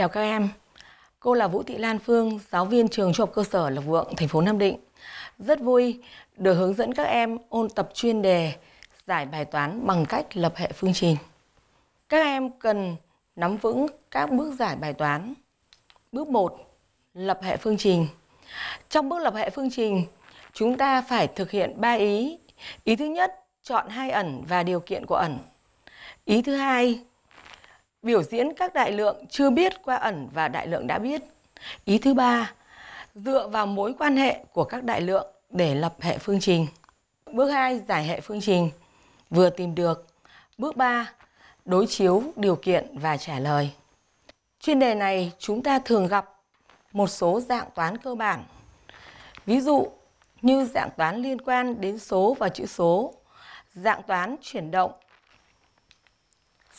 Chào các em. Cô là Vũ Thị Lan Phương, giáo viên trường trung học cơ sở Lộc Vượng, thành phố Nam Định. Rất vui được hướng dẫn các em ôn tập chuyên đề giải bài toán bằng cách lập hệ phương trình. Các em cần nắm vững các bước giải bài toán. Bước 1: Lập hệ phương trình. Trong bước lập hệ phương trình, chúng ta phải thực hiện 3 ý. Ý thứ nhất, chọn hai ẩn và điều kiện của ẩn. Ý thứ hai, biểu diễn các đại lượng chưa biết qua ẩn và đại lượng đã biết. Ý thứ ba, dựa vào mối quan hệ của các đại lượng để lập hệ phương trình. Bước 2, giải hệ phương trình vừa tìm được. Bước 3, đối chiếu điều kiện và trả lời. Chuyên đề này chúng ta thường gặp một số dạng toán cơ bản. Ví dụ như dạng toán liên quan đến số và chữ số, dạng toán chuyển động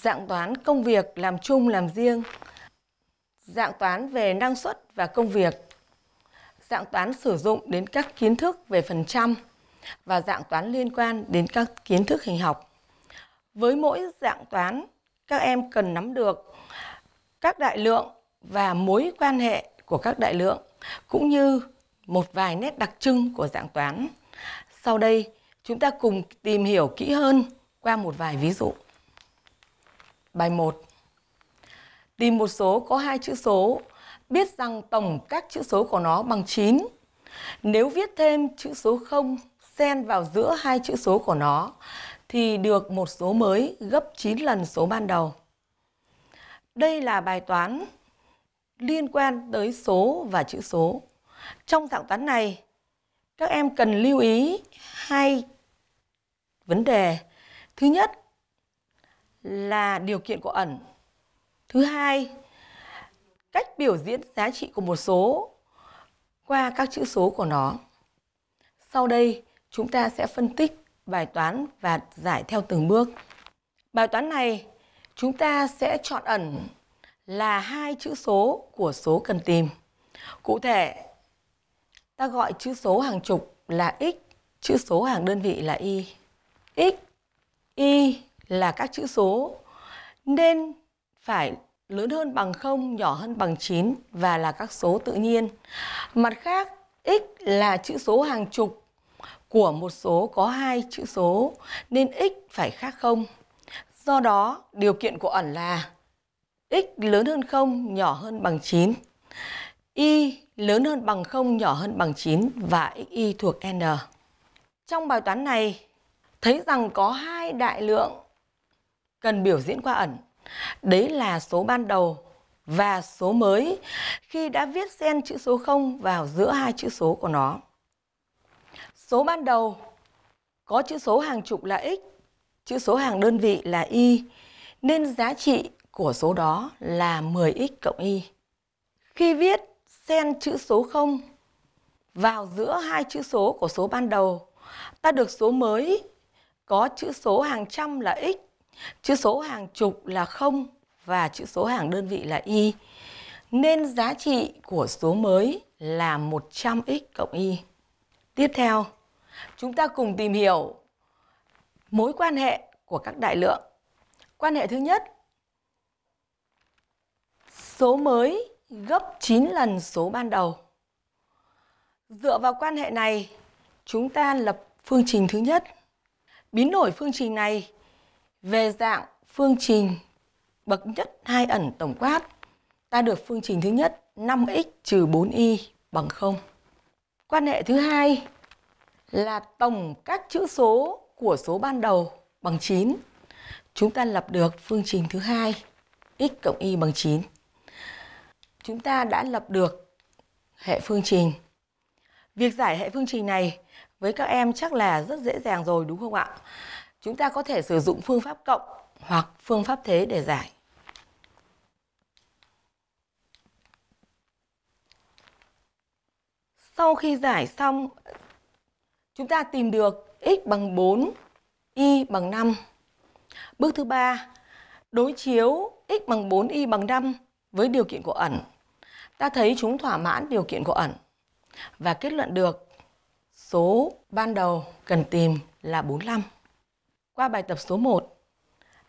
dạng toán công việc làm chung làm riêng, dạng toán về năng suất và công việc, dạng toán sử dụng đến các kiến thức về phần trăm và dạng toán liên quan đến các kiến thức hình học. Với mỗi dạng toán, các em cần nắm được các đại lượng và mối quan hệ của các đại lượng cũng như một vài nét đặc trưng của dạng toán. Sau đây, chúng ta cùng tìm hiểu kỹ hơn qua một vài ví dụ. Bài 1 Tìm một số có hai chữ số, biết rằng tổng các chữ số của nó bằng 9. Nếu viết thêm chữ số 0 xen vào giữa hai chữ số của nó thì được một số mới gấp 9 lần số ban đầu. Đây là bài toán liên quan tới số và chữ số. Trong dạng toán này, các em cần lưu ý hai vấn đề. Thứ nhất là điều kiện của ẩn. Thứ hai, cách biểu diễn giá trị của một số qua các chữ số của nó. Sau đây, chúng ta sẽ phân tích bài toán và giải theo từng bước. Bài toán này, chúng ta sẽ chọn ẩn là hai chữ số của số cần tìm. Cụ thể, ta gọi chữ số hàng chục là x, chữ số hàng đơn vị là y. x, y là các chữ số nên phải lớn hơn bằng 0, nhỏ hơn bằng 9 và là các số tự nhiên. Mặt khác, x là chữ số hàng chục của một số có hai chữ số nên x phải khác không. Do đó, điều kiện của ẩn là x lớn hơn 0, nhỏ hơn bằng 9. y lớn hơn bằng 0, nhỏ hơn bằng 9 và xy thuộc n. Trong bài toán này, thấy rằng có hai đại lượng cần biểu diễn qua ẩn. Đấy là số ban đầu và số mới khi đã viết xen chữ số 0 vào giữa hai chữ số của nó. Số ban đầu có chữ số hàng chục là x, chữ số hàng đơn vị là y, nên giá trị của số đó là 10x cộng y. Khi viết xen chữ số 0 vào giữa hai chữ số của số ban đầu, ta được số mới có chữ số hàng trăm là x Chữ số hàng chục là không và chữ số hàng đơn vị là y. Nên giá trị của số mới là 100x cộng y. Tiếp theo, chúng ta cùng tìm hiểu mối quan hệ của các đại lượng. Quan hệ thứ nhất, số mới gấp 9 lần số ban đầu. Dựa vào quan hệ này, chúng ta lập phương trình thứ nhất. Biến đổi phương trình này về dạng phương trình bậc nhất hai ẩn tổng quát, ta được phương trình thứ nhất 5x trừ 4y bằng 0. Quan hệ thứ hai là tổng các chữ số của số ban đầu bằng 9. Chúng ta lập được phương trình thứ hai x cộng y bằng 9. Chúng ta đã lập được hệ phương trình. Việc giải hệ phương trình này với các em chắc là rất dễ dàng rồi đúng không ạ? Chúng ta có thể sử dụng phương pháp cộng hoặc phương pháp thế để giải. Sau khi giải xong, chúng ta tìm được x bằng 4, y bằng 5. Bước thứ ba, đối chiếu x bằng 4, y bằng 5 với điều kiện của ẩn. Ta thấy chúng thỏa mãn điều kiện của ẩn và kết luận được số ban đầu cần tìm là 45 qua bài tập số 1.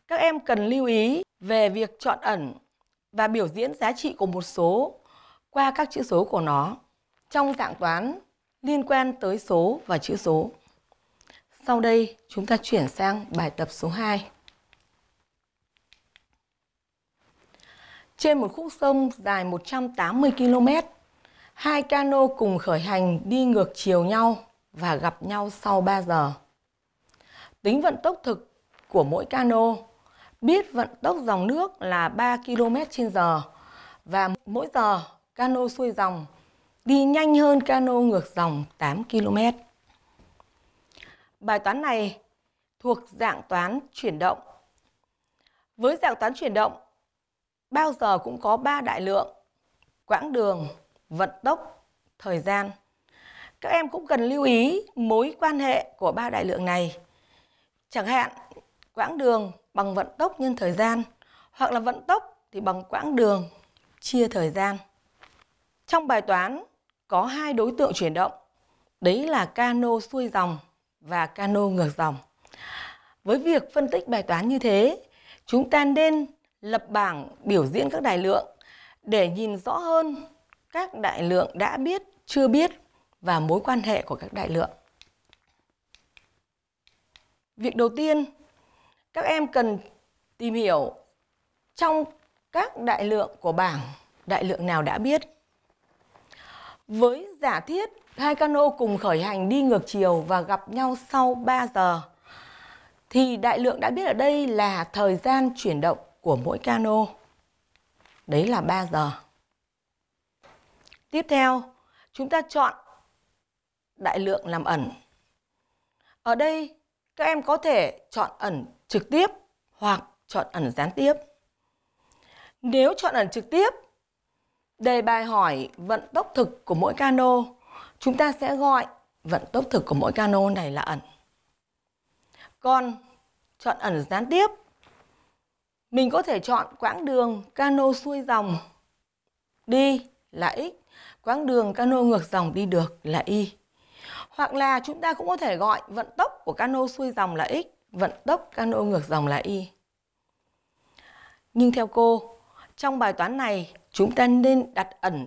Các em cần lưu ý về việc chọn ẩn và biểu diễn giá trị của một số qua các chữ số của nó trong dạng toán liên quan tới số và chữ số. Sau đây, chúng ta chuyển sang bài tập số 2. Trên một khúc sông dài 180 km, hai cano cùng khởi hành đi ngược chiều nhau và gặp nhau sau 3 giờ tính vận tốc thực của mỗi cano, biết vận tốc dòng nước là 3 km trên giờ và mỗi giờ cano xuôi dòng đi nhanh hơn cano ngược dòng 8 km. Bài toán này thuộc dạng toán chuyển động. Với dạng toán chuyển động, bao giờ cũng có 3 đại lượng, quãng đường, vận tốc, thời gian. Các em cũng cần lưu ý mối quan hệ của ba đại lượng này Chẳng hạn, quãng đường bằng vận tốc nhân thời gian hoặc là vận tốc thì bằng quãng đường chia thời gian. Trong bài toán có hai đối tượng chuyển động, đấy là cano xuôi dòng và cano ngược dòng. Với việc phân tích bài toán như thế, chúng ta nên lập bảng biểu diễn các đại lượng để nhìn rõ hơn các đại lượng đã biết, chưa biết và mối quan hệ của các đại lượng. Việc đầu tiên, các em cần tìm hiểu trong các đại lượng của bảng, đại lượng nào đã biết. Với giả thiết hai cano cùng khởi hành đi ngược chiều và gặp nhau sau 3 giờ thì đại lượng đã biết ở đây là thời gian chuyển động của mỗi cano. Đấy là 3 giờ. Tiếp theo, chúng ta chọn đại lượng làm ẩn. Ở đây các em có thể chọn ẩn trực tiếp hoặc chọn ẩn gián tiếp. Nếu chọn ẩn trực tiếp, đề bài hỏi vận tốc thực của mỗi cano, chúng ta sẽ gọi vận tốc thực của mỗi cano này là ẩn. Còn chọn ẩn gián tiếp, mình có thể chọn quãng đường cano xuôi dòng đi là x, quãng đường cano ngược dòng đi được là y. Hoặc là chúng ta cũng có thể gọi vận tốc của cano xuôi dòng là x, vận tốc cano ngược dòng là y. Nhưng theo cô, trong bài toán này chúng ta nên đặt ẩn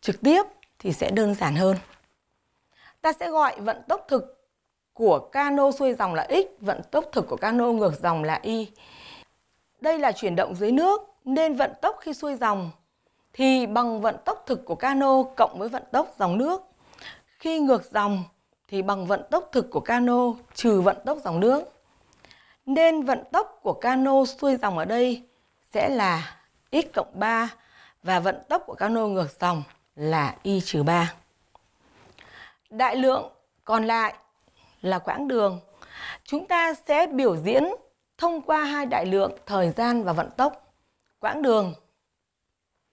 trực tiếp thì sẽ đơn giản hơn. Ta sẽ gọi vận tốc thực của cano xuôi dòng là x, vận tốc thực của cano ngược dòng là y. Đây là chuyển động dưới nước nên vận tốc khi xuôi dòng thì bằng vận tốc thực của cano cộng với vận tốc dòng nước. Khi ngược dòng thì bằng vận tốc thực của cano trừ vận tốc dòng nước. Nên vận tốc của cano xuôi dòng ở đây sẽ là x cộng 3 và vận tốc của cano ngược dòng là y trừ 3. Đại lượng còn lại là quãng đường. Chúng ta sẽ biểu diễn thông qua hai đại lượng thời gian và vận tốc. Quãng đường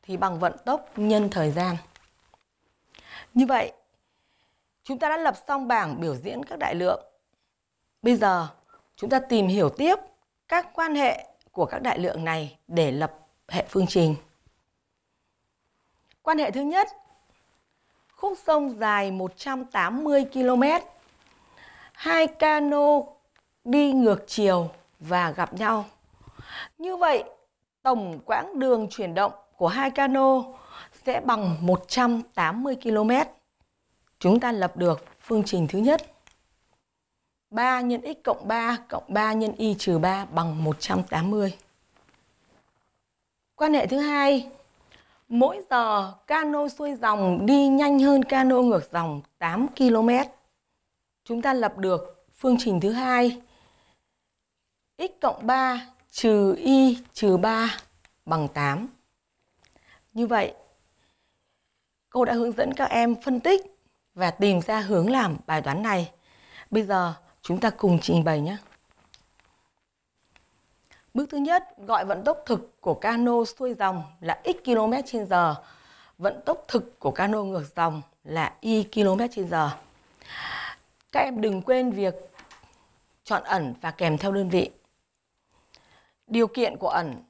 thì bằng vận tốc nhân thời gian. Như vậy, chúng ta đã lập xong bảng biểu diễn các đại lượng. Bây giờ, chúng ta tìm hiểu tiếp các quan hệ của các đại lượng này để lập hệ phương trình. Quan hệ thứ nhất, khúc sông dài 180 km. Hai cano đi ngược chiều và gặp nhau. Như vậy, tổng quãng đường chuyển động của hai cano sẽ bằng 180 km chúng ta lập được phương trình thứ nhất. 3 nhân x cộng 3 cộng 3 nhân y trừ 3 bằng 180. Quan hệ thứ hai, mỗi giờ cano xuôi dòng đi nhanh hơn cano ngược dòng 8 km. Chúng ta lập được phương trình thứ hai. x cộng 3 trừ y trừ 3 bằng 8. Như vậy, cô đã hướng dẫn các em phân tích và tìm ra hướng làm bài toán này. Bây giờ chúng ta cùng trình bày nhé. Bước thứ nhất, gọi vận tốc thực của cano xuôi dòng là x km h vận tốc thực của cano ngược dòng là y km h Các em đừng quên việc chọn ẩn và kèm theo đơn vị. Điều kiện của ẩn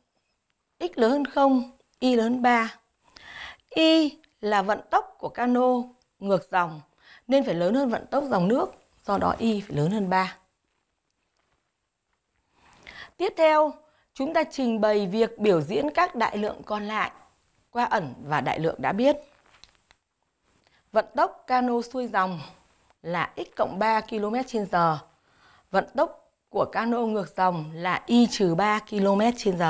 x lớn hơn 0, y lớn hơn 3. Y là vận tốc của cano ngược dòng nên phải lớn hơn vận tốc dòng nước, do đó y phải lớn hơn 3. Tiếp theo, chúng ta trình bày việc biểu diễn các đại lượng còn lại qua ẩn và đại lượng đã biết. Vận tốc cano xuôi dòng là x cộng 3 km h Vận tốc của cano ngược dòng là y trừ 3 km h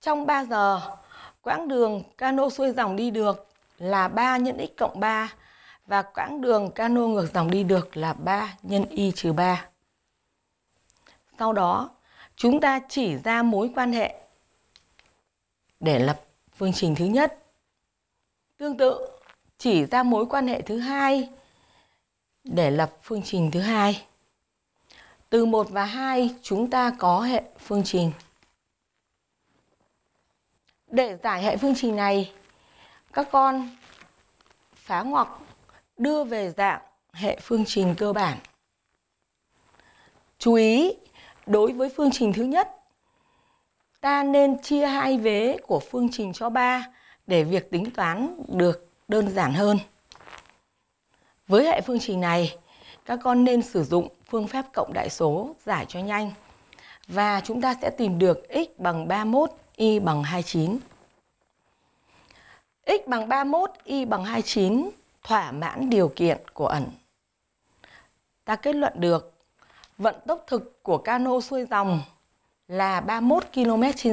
Trong 3 giờ, quãng đường cano xuôi dòng đi được là 3 nhân x cộng 3 và quãng đường cano ngược dòng đi được là 3 nhân y trừ 3. Sau đó, chúng ta chỉ ra mối quan hệ để lập phương trình thứ nhất. Tương tự, chỉ ra mối quan hệ thứ hai để lập phương trình thứ hai. Từ 1 và 2 chúng ta có hệ phương trình. Để giải hệ phương trình này, các con phá ngoặc đưa về dạng hệ phương trình cơ bản. Chú ý, đối với phương trình thứ nhất, ta nên chia hai vế của phương trình cho 3 để việc tính toán được đơn giản hơn. Với hệ phương trình này, các con nên sử dụng phương pháp cộng đại số giải cho nhanh và chúng ta sẽ tìm được x bằng 31, y bằng 29 x bằng 31, y bằng 29 thỏa mãn điều kiện của ẩn. Ta kết luận được vận tốc thực của cano xuôi dòng là 31 km h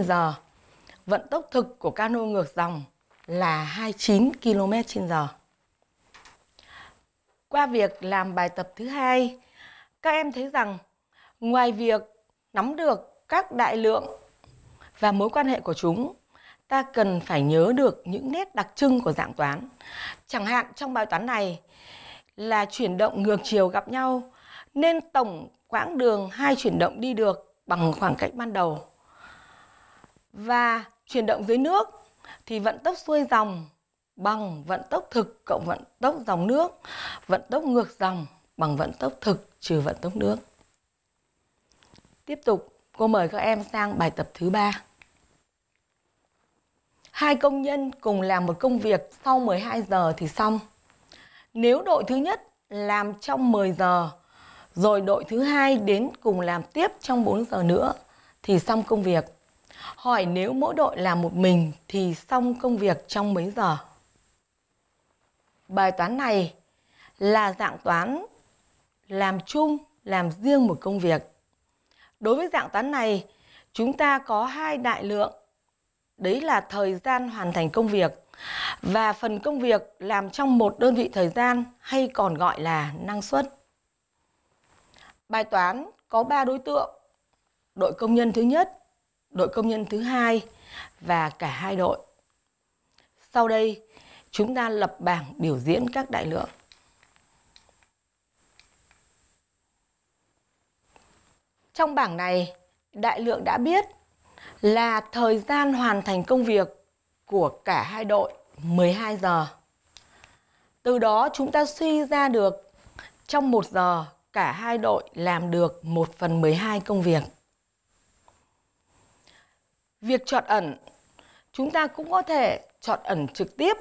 Vận tốc thực của cano ngược dòng là 29 km h Qua việc làm bài tập thứ hai, các em thấy rằng ngoài việc nắm được các đại lượng và mối quan hệ của chúng ta cần phải nhớ được những nét đặc trưng của dạng toán. Chẳng hạn trong bài toán này là chuyển động ngược chiều gặp nhau nên tổng quãng đường hai chuyển động đi được bằng khoảng cách ban đầu. Và chuyển động dưới nước thì vận tốc xuôi dòng bằng vận tốc thực cộng vận tốc dòng nước, vận tốc ngược dòng bằng vận tốc thực trừ vận tốc nước. Tiếp tục, cô mời các em sang bài tập thứ 3. Hai công nhân cùng làm một công việc sau 12 giờ thì xong. Nếu đội thứ nhất làm trong 10 giờ, rồi đội thứ hai đến cùng làm tiếp trong 4 giờ nữa thì xong công việc. Hỏi nếu mỗi đội làm một mình thì xong công việc trong mấy giờ? Bài toán này là dạng toán làm chung, làm riêng một công việc. Đối với dạng toán này, chúng ta có hai đại lượng đấy là thời gian hoàn thành công việc và phần công việc làm trong một đơn vị thời gian hay còn gọi là năng suất. Bài toán có 3 đối tượng, đội công nhân thứ nhất, đội công nhân thứ hai và cả hai đội. Sau đây, chúng ta lập bảng biểu diễn các đại lượng. Trong bảng này, đại lượng đã biết là thời gian hoàn thành công việc của cả hai đội 12 giờ. Từ đó chúng ta suy ra được trong 1 giờ cả hai đội làm được 1 phần 12 công việc. Việc chọn ẩn, chúng ta cũng có thể chọn ẩn trực tiếp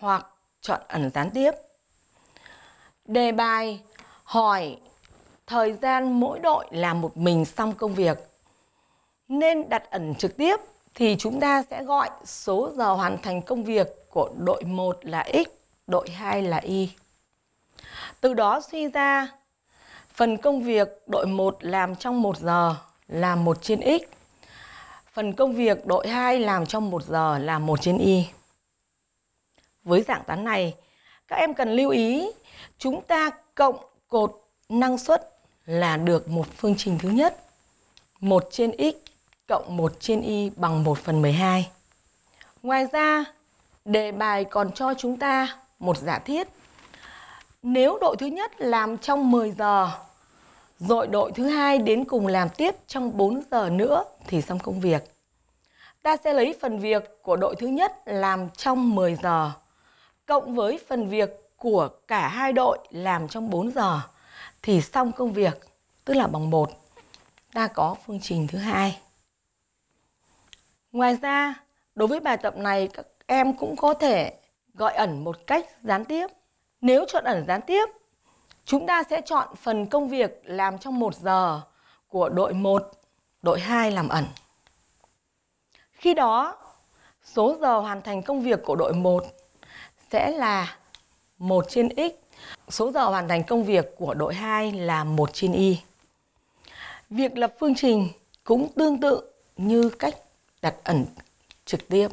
hoặc chọn ẩn gián tiếp. Đề bài hỏi thời gian mỗi đội làm một mình xong công việc nên đặt ẩn trực tiếp thì chúng ta sẽ gọi số giờ hoàn thành công việc của đội 1 là x, đội 2 là y. Từ đó suy ra phần công việc đội 1 làm trong 1 giờ là 1 trên x. Phần công việc đội 2 làm trong 1 giờ là 1 trên y. Với dạng toán này, các em cần lưu ý chúng ta cộng cột năng suất là được một phương trình thứ nhất. 1 trên x cộng 1 trên y bằng 1 phần 12. Ngoài ra, đề bài còn cho chúng ta một giả thiết. Nếu đội thứ nhất làm trong 10 giờ, rồi đội thứ hai đến cùng làm tiếp trong 4 giờ nữa thì xong công việc. Ta sẽ lấy phần việc của đội thứ nhất làm trong 10 giờ, cộng với phần việc của cả hai đội làm trong 4 giờ thì xong công việc, tức là bằng 1. Ta có phương trình thứ hai. Ngoài ra, đối với bài tập này các em cũng có thể gọi ẩn một cách gián tiếp. Nếu chọn ẩn gián tiếp, chúng ta sẽ chọn phần công việc làm trong 1 giờ của đội 1, đội 2 làm ẩn. Khi đó, số giờ hoàn thành công việc của đội 1 sẽ là 1 trên x. Số giờ hoàn thành công việc của đội 2 là 1 trên y. Việc lập phương trình cũng tương tự như cách đặt ẩn trực tiếp.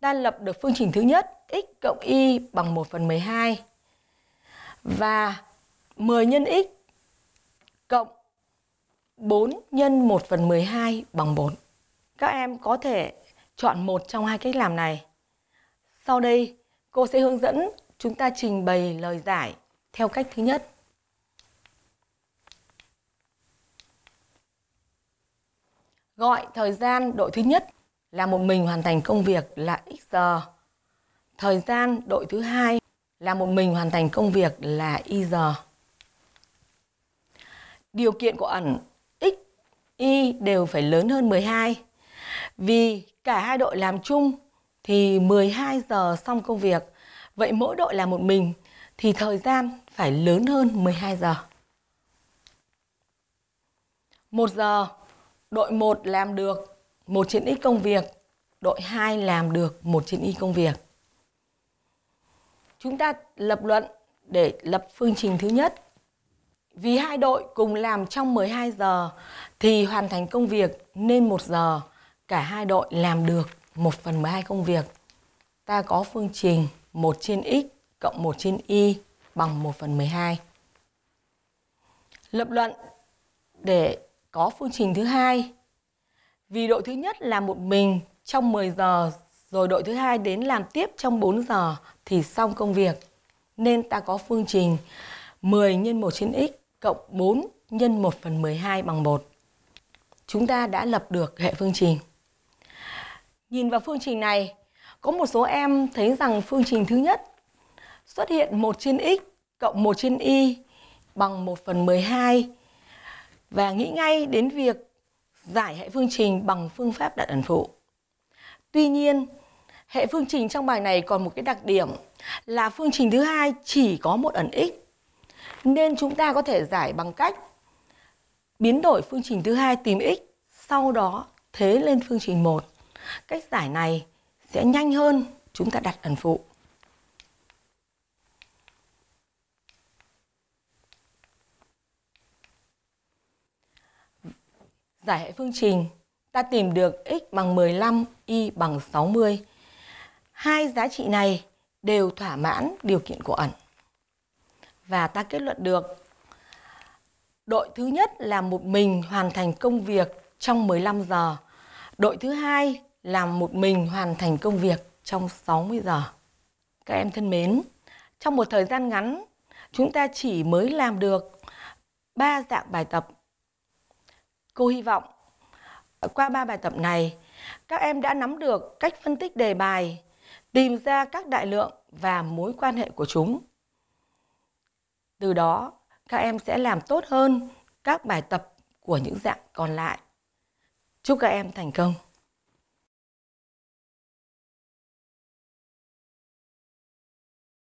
Ta lập được phương trình thứ nhất x cộng y bằng 1 phần 12 và 10 nhân x cộng 4 nhân 1 phần 12 bằng 4. Các em có thể chọn một trong hai cách làm này. Sau đây, cô sẽ hướng dẫn chúng ta trình bày lời giải theo cách thứ nhất. Gọi thời gian đội thứ nhất là một mình hoàn thành công việc là x giờ. Thời gian đội thứ hai là một mình hoàn thành công việc là y giờ. Điều kiện của ẩn x, y đều phải lớn hơn 12. Vì cả hai đội làm chung thì 12 giờ xong công việc. Vậy mỗi đội là một mình thì thời gian phải lớn hơn 12 giờ. 1 giờ Đội 1 làm được một chiến ít công việc, đội 2 làm được một chiến y công việc. Chúng ta lập luận để lập phương trình thứ nhất. Vì hai đội cùng làm trong 12 giờ thì hoàn thành công việc nên một giờ cả hai đội làm được 1 phần 12 công việc. Ta có phương trình 1 trên x cộng 1 trên y bằng 1 phần 12. Lập luận để có phương trình thứ hai. Vì đội thứ nhất làm một mình trong 10 giờ rồi đội thứ hai đến làm tiếp trong 4 giờ thì xong công việc. Nên ta có phương trình 10 x 1 trên x cộng 4 x 1 phần 12 bằng 1. Chúng ta đã lập được hệ phương trình. Nhìn vào phương trình này, có một số em thấy rằng phương trình thứ nhất xuất hiện 1 trên x cộng 1 trên y bằng 1 phần 12 và nghĩ ngay đến việc giải hệ phương trình bằng phương pháp đặt ẩn phụ. Tuy nhiên, hệ phương trình trong bài này còn một cái đặc điểm là phương trình thứ hai chỉ có một ẩn x. Nên chúng ta có thể giải bằng cách biến đổi phương trình thứ hai tìm x, sau đó thế lên phương trình 1. Cách giải này sẽ nhanh hơn chúng ta đặt ẩn phụ. giải hệ phương trình, ta tìm được x bằng 15, y bằng 60. Hai giá trị này đều thỏa mãn điều kiện của ẩn. Và ta kết luận được đội thứ nhất là một mình hoàn thành công việc trong 15 giờ. Đội thứ hai là một mình hoàn thành công việc trong 60 giờ. Các em thân mến, trong một thời gian ngắn, chúng ta chỉ mới làm được 3 dạng bài tập Cô hy vọng ờ, qua ba bài tập này, các em đã nắm được cách phân tích đề bài, tìm ra các đại lượng và mối quan hệ của chúng. Từ đó, các em sẽ làm tốt hơn các bài tập của những dạng còn lại. Chúc các em thành công!